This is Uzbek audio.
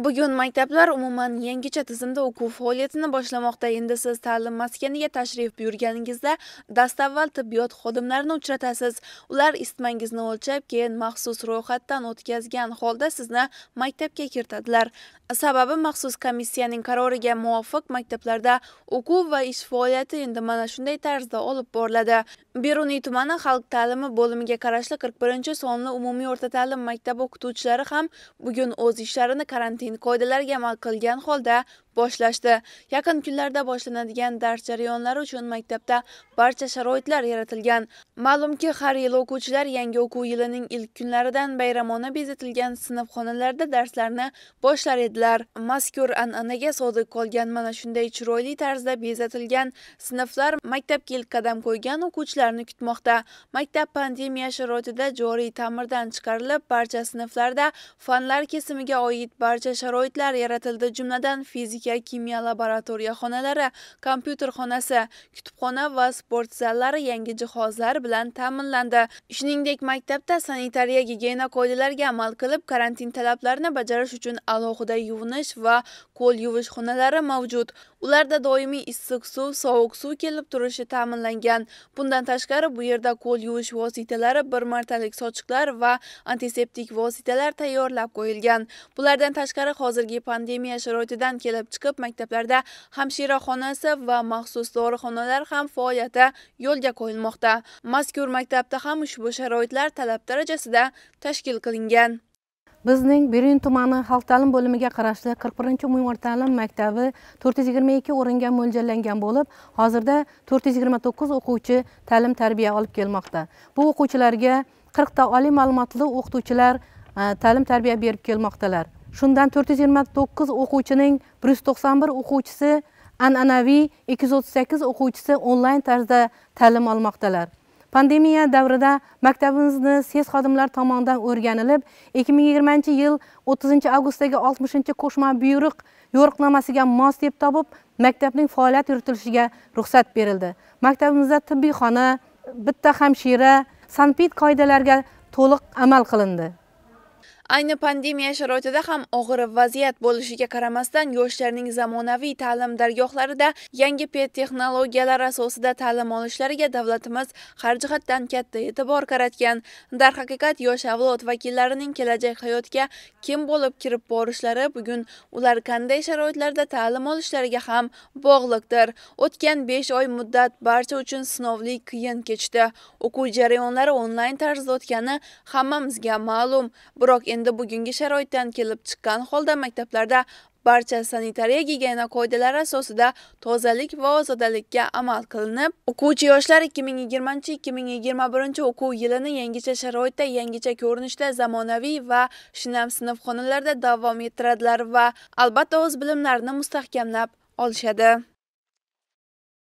bugun maktablar umuman yangicha tizimda o'quv faoliyatini boshlamoqda endi siz ta'lim maskaniga tashrif buyurganingizda dastavval tibbiyot xodimlarini uchratasiz ular isitmangizni o'lchab keyin maxsus ro'yxatdan o'tkazgan holda sizni maktabga kiritadilar sababi maxsus komissiyaning qaroriga muvofiq maktablarda o'quv va ish faoliyati endi mana shunday tarzda olib boriladi beruniy tumani xalq ta'limi bo'limiga qarashli 41 sonli umumiy o'rta ta'lim maktabi o'qituvchilari ham bugun o'z ishlarini karantin karantin qoidalariga amal qilgan holda boshlashdi yaqin kunlarda boshlanadigan dars jarayonlari uchun maktabda barcha sharoitlar yaratilgan ma'lumki har yili o'quvchilar yangi o'quv yilining ilk kunlaridan bayramona bezatilgan sinfxonalarda darslarni boshlar edilar mazkur an'anaga sodiq qolgan mana shunday chiroyli tarzda bezatilgan sinflar maktabga ilk qadam qo'ygan o'quvchilarni kutmoqda maktab pandemiya sharoitida joriy ta'mirdan chiqarilib barcha sinflarda fanlar kesimiga oid barcha sharoitlar yaratildi jumladan fizik fizika kimyo laboratoriya xonalari kompyuter xonasi kutubxona va sport zallari yangi jihozlar bilan ta'minlandi shuningdek maktabda sanitariya gigiyena qoidalariga amal qilib karantin talablarini bajarish uchun alohida yuvinish va qo'l yuvish xonalari mavjud ularda doimiy issiq suv sovuq suv kelib turishi ta'minlangan bundan tashqari bu yerda qo'l yuvish vositalari bir martalik sochiqlar va antiseptik vositalar tayyorlab qo'yilgan bulardan tashqari hozirgi pandemiya sharoitidan kelib chiqib maktablarda hamshira xonasi va maxsus dorixonalar ham faoliyati yo'lga qo'yilmoqda mazkur maktabda ham ushbu sharoitlar talab darajasida tashkil qilingan bizning Birin tumani xalq ta'lim bo'limiga qarashli 41 umumor ta'lim maktabi 422 o'ringa mo'ljallangan bo'lib, hozirda 429 o'quvchi ta'lim tarbiya olib kelmoqda. Bu o'quvchilarga 40 ta oliy ma'lumotli o'qituvchilar e, ta'lim tarbiya berib kelmoqdalar. shundan to'rt yuz yigirma to'qqiz o'quvchining bir yuz to'qson bir o'quvchisi an'anaviy ikki yuz o'ttiz sakkiz o'quvchisi onlayn tarzda ta'lim olmoqdalar pandemiya davrida maktabimizni ses xodimlar tomonidan o'rganilib ikki ming yigirmanchi yil o'ttizinchi avgustdagi oltmishinchi qo'shma buyruq yo'riqnomasiga mos deb topib maktabning faoliyat yuritilishiga ruxsat berildi maktabimizda tibbiy xona bitta hamshira sanpit qoidalariga to'liq amal qilindi ayni pandemiya sharoitida ham og'ir vaziyat bo'lishiga qaramasdan yoshlarning zamonaviy ta'lim dargohlarida yangi texnologiyalar asosida ta'lim olishlariga davlatimiz har jihatdan katta e'tibor qaratgan darhaqiqat yosh avlod vakillarining kelajak hayotga kim bo'lib kirib borishlari bugun ular qanday sharoitlarda ta'lim olishlariga ham bog'liqdir o'tgan besh oy muddat barcha uchun sinovli qiyin kechdi o'quv jarayonlari onlayn tarzda o'tgani hammamizga ma'lum biroq endi endi bugungi sharoitdan kelib chiqqan holda maktablarda barcha sanitariya gigiyena qoidalari asosida tozalik va ozodalikka amal qilinib o'quvchi yoshlar 2020-2021 o'quv yilini yangicha sharoitda yangicha ko'rinishda zamonaviy va shinam sinfxonalarda davom ettiradilar va albatta o'z bilimlarini mustahkamlab olishadi